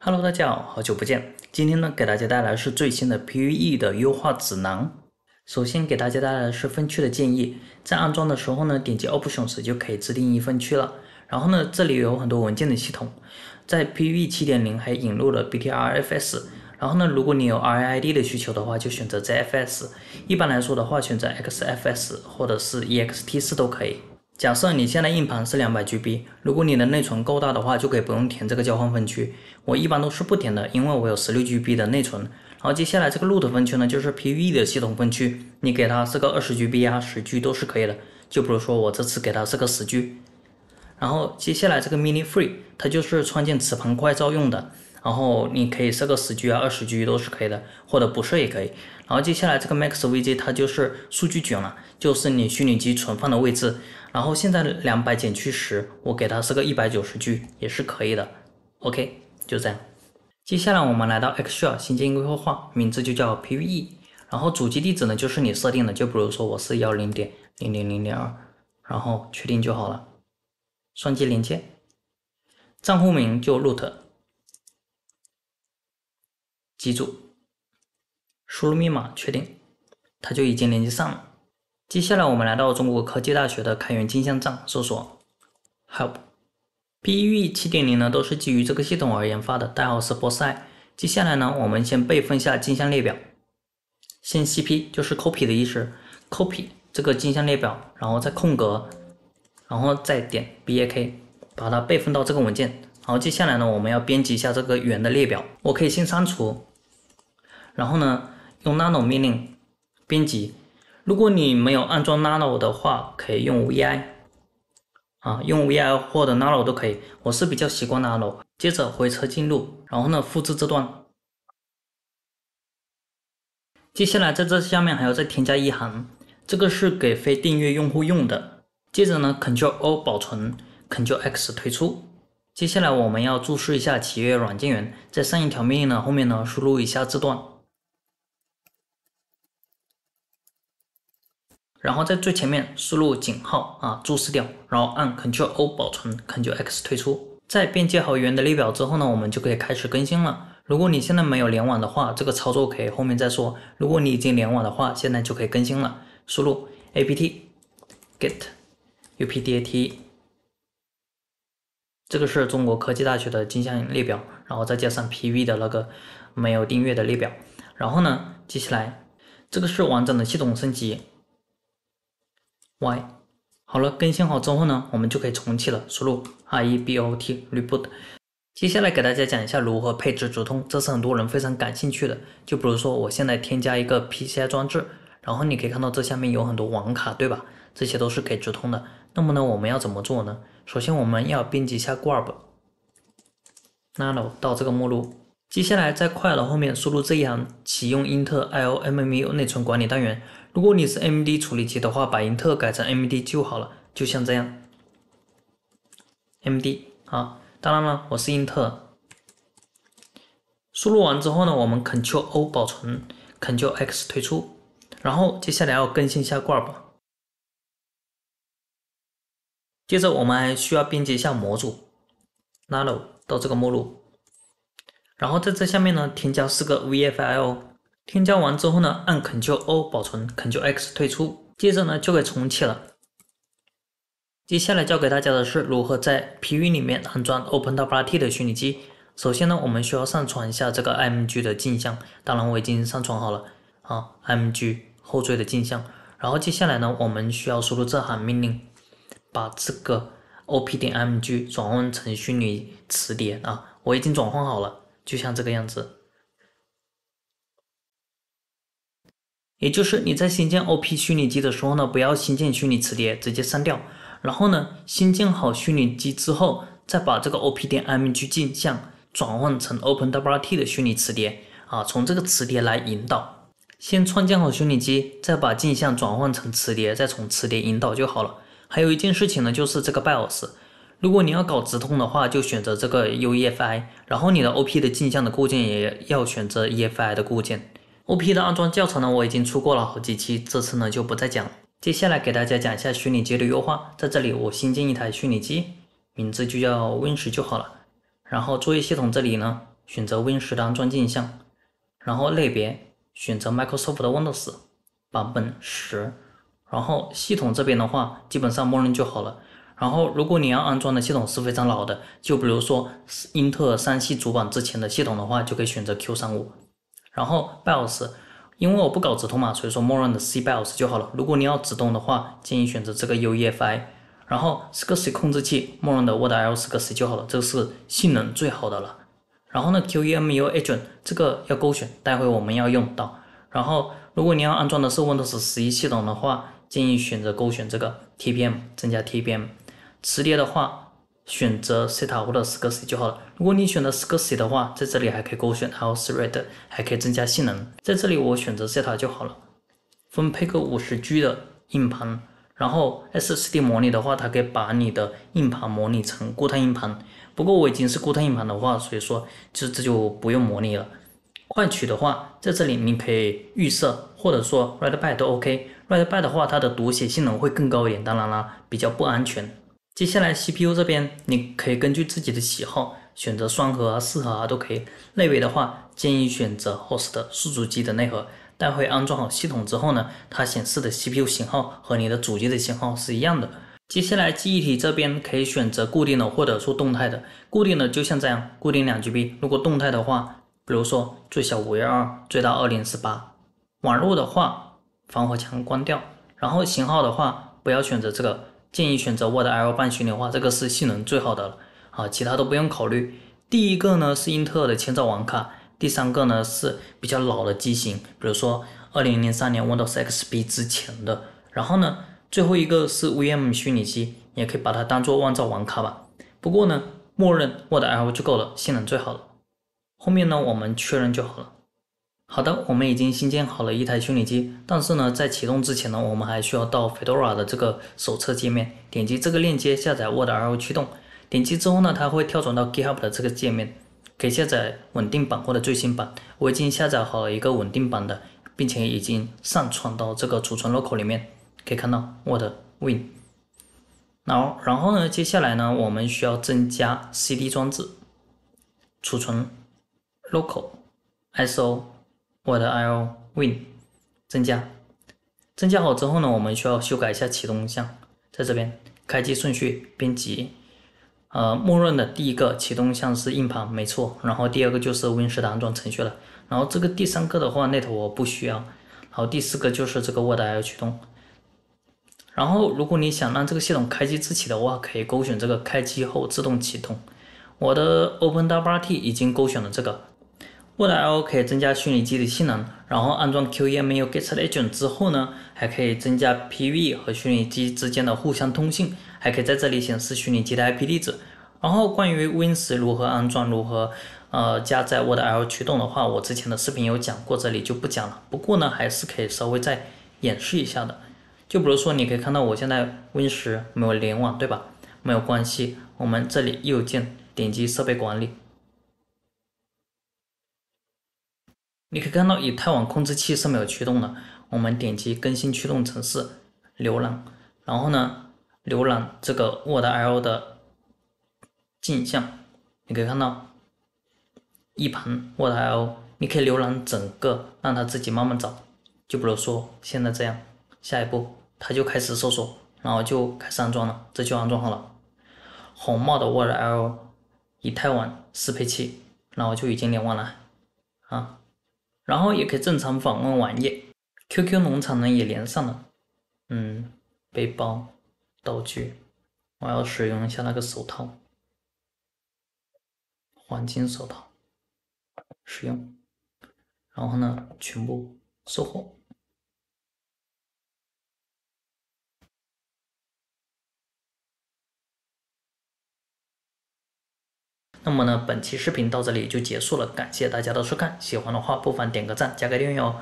Hello，大家好好久不见。今天呢，给大家带来是最新的 PVE 的优化指南。首先给大家带来的是分区的建议，在安装的时候呢，点击 Options 就可以自定义分区了。然后呢，这里有很多文件的系统，在 PVE 7.0还引入了 BTRFS。然后呢，如果你有 r i d 的需求的话，就选择 ZFS。一般来说的话，选择 XFS 或者是 EXT4 都可以。假设你现在硬盘是两百 GB，如果你的内存够大的话，就可以不用填这个交换分区。我一般都是不填的，因为我有十六 GB 的内存。然后接下来这个 Root 分区呢，就是 PVE 的系统分区，你给它是个二十 GB 呀、十 g 都是可以的。就比如说我这次给它是个十 G。然后接下来这个 Mini Free，它就是创建磁盘快照用的。然后你可以设个十 G 啊，二十 G 都是可以的，或者不设也可以。然后接下来这个 Max V J 它就是数据卷了，就是你虚拟机存放的位置。然后现在两百减去十，我给它设个一百九十 G 也是可以的。OK，就这样。接下来我们来到 e x c e l 新建规划，名字就叫 P V E。然后主机地址呢就是你设定的，就比如说我是幺零点零零零点二，然后确定就好了。双击连接，账户名就 root。记住，输入密码确定，它就已经连接上了。接下来我们来到中国科技大学的开源镜像站搜索 help pe7.0 呢，都是基于这个系统而研发的，代号是博塞。接下来呢，我们先备份一下镜像列表，先 cp 就是 copy 的意思，copy 这个镜像列表，然后再空格，然后再点 b a k 把它备份到这个文件。然后接下来呢，我们要编辑一下这个源的列表，我可以先删除。然后呢，用 nano 命令编辑。如果你没有安装 nano 的话，可以用 vi 啊，用 vi 或者 nano 都可以。我是比较习惯 nano。接着回车进入，然后呢，复制这段。接下来在这下面还要再添加一行，这个是给非订阅用户用的。接着呢，Ctrl O 保存，Ctrl X 退出。接下来我们要注释一下企业软件源，在上一条命令呢后面呢，输入一下字段。然后在最前面输入井号啊，注释掉，然后按 c t r l O 保存，c t r l X 退出。在编辑好原的列表之后呢，我们就可以开始更新了。如果你现在没有联网的话，这个操作可以后面再说；如果你已经联网的话，现在就可以更新了。输入 apt get update，这个是中国科技大学的镜像列表，然后再加上 PV 的那个没有订阅的列表。然后呢，接下来这个是完整的系统升级。y，好了，更新好之后呢，我们就可以重启了。输入 r e b o t reboot。接下来给大家讲一下如何配置直通，这是很多人非常感兴趣的。就比如说，我现在添加一个 p c i 装置，然后你可以看到这下面有很多网卡，对吧？这些都是可以直通的。那么呢，我们要怎么做呢？首先我们要编辑一下 grub nano 到这个目录，接下来在快的后面输入这一行：启用英特尔 I O M M U 内存管理单元。如果你是 AMD 处理器的话，把英特尔改成 AMD 就好了，就像这样，AMD 啊，当然了，我是英特尔。输入完之后呢，我们 Ctrl O 保存，Ctrl X 退出。然后接下来要更新一下 g r 接着我们还需要编辑一下模组，nano 到这个目录，然后在这下面呢添加四个 VFL。添加完之后呢，按 Ctrl O 保存，Ctrl X 退出。接着呢，就可以重启了。接下来教给大家的是如何在 P v 里面安装 o p e n w r t 的虚拟机。首先呢，我们需要上传一下这个 IMG 的镜像，当然我已经上传好了啊，IMG 后缀的镜像。然后接下来呢，我们需要输入这行命令，把这个 OP 点 m g 转换成虚拟磁碟啊，我已经转换好了，就像这个样子。也就是你在新建 O P 虚拟机的时候呢，不要新建虚拟磁碟，直接删掉。然后呢，新建好虚拟机之后，再把这个 O P 点 M G 镜像转换成 Open W R T 的虚拟磁碟啊，从这个磁碟来引导。先创建好虚拟机，再把镜像转换成磁碟，再从磁碟引导就好了。还有一件事情呢，就是这个 BIOS，如果你要搞直通的话，就选择这个 U e F I，然后你的 O P 的镜像的固件也要选择 E F I 的固件。O P 的安装教程呢，我已经出过了好几期，这次呢就不再讲了。接下来给大家讲一下虚拟机的优化。在这里，我新建一台虚拟机，名字就叫 Win 十就好了。然后作业系统这里呢，选择 Win 十安装镜像，然后类别选择 Microsoft 的 Windows，版本十。然后系统这边的话，基本上默认就好了。然后如果你要安装的系统是非常老的，就比如说英特尔三系主板之前的系统的话，就可以选择 Q 三五。然后 BIOS，因为我不搞直通嘛，所以说默认的 C BIOS 就好了。如果你要直通的话，建议选择这个 UEFI。然后 SCSI 控制器，默认的 WD o r L SCSI 就好了，这个是性能最好的了。然后呢，QEMU Agent 这个要勾选，待会我们要用到。然后如果你要安装的是 Windows 十一系统的话，建议选择勾选这个 TPM，增加 TPM。磁碟的话。选择 t e t a 或者 a 个 C 就好了。如果你选择 a 个 C 的话，在这里还可以勾选 How t r e a d 还可以增加性能。在这里我选择 t e t a 就好了。分配个五十 G 的硬盘，然后 SSD 模拟的话，它可以把你的硬盘模拟成固态硬盘。不过我已经是固态硬盘的话，所以说这这就不用模拟了。快取的话，在这里你可以预设，或者说 read by 都 OK。read by 的话，它的读写性能会更高一点，当然啦，比较不安全。接下来 CPU 这边，你可以根据自己的喜好选择双核啊、四核啊都可以。内围的话，建议选择 HOST 宿主机的内核。待会安装好系统之后呢，它显示的 CPU 型号和你的主机的型号是一样的。接下来，记忆体这边可以选择固定的，或者说动态的。固定的就像这样，固定两 GB。如果动态的话，比如说最小五幺二，最大二零四八。网络的话，防火墙关掉。然后型号的话，不要选择这个。建议选择 w o r d o L 半虚拟化，这个是性能最好的了，啊，其他都不用考虑。第一个呢是英特尔的千兆网卡，第三个呢是比较老的机型，比如说二零零三年 Windows XP 之前的。然后呢，最后一个是 VM 虚拟机，也可以把它当做万兆网卡吧。不过呢，默认 w o r d o L 就够了，性能最好了。后面呢，我们确认就好了。好的，我们已经新建好了一台虚拟机，但是呢，在启动之前呢，我们还需要到 Fedora 的这个手册界面，点击这个链接下载 Word RO 驱动。点击之后呢，它会跳转到 GitHub 的这个界面，可以下载稳定版或者最新版。我已经下载好了一个稳定版的，并且已经上传到这个储存 Local 里面，可以看到 Word Win。然后，然后呢，接下来呢，我们需要增加 CD 装置，储存 Local ISO。我的 I O Win 增加，增加好之后呢，我们需要修改一下启动项，在这边开机顺序编辑，呃，默认的第一个启动项是硬盘，没错，然后第二个就是 w i n 十的安装程序了，然后这个第三个的话 Net 我不需要，然后第四个就是这个 Word I O 启动，然后如果你想让这个系统开机自启的话，可以勾选这个开机后自动启动，我的 Open W r T 已经勾选了这个。Word L 可以增加虚拟机的性能，然后安装 QEMU g e s t Agent 之后呢，还可以增加 PV 和虚拟机之间的互相通信，还可以在这里显示虚拟机的 IP 地址。然后关于 Win10 如何安装，如何呃加载 Word L 驱动的话，我之前的视频有讲过，这里就不讲了。不过呢，还是可以稍微再演示一下的。就比如说，你可以看到我现在 Win10 没有联网，对吧？没有关系，我们这里右键点击设备管理。你可以看到以太网控制器是没有驱动的。我们点击更新驱动程式，浏览，然后呢，浏览这个 WordIO 的镜像。你可以看到一盘 WordIO，你可以浏览整个，让它自己慢慢找。就比如说现在这样，下一步它就开始搜索，然后就开始安装了，这就安装好了。红帽的 WordIO 以太网适配器，然后就已经连网了啊。然后也可以正常访问网页，QQ 农场呢也连上了。嗯，背包、道具，我要使用一下那个手套，黄金手套，使用。然后呢，全部收获。那么呢，本期视频到这里就结束了，感谢大家的收看。喜欢的话，不妨点个赞，加个订阅哦。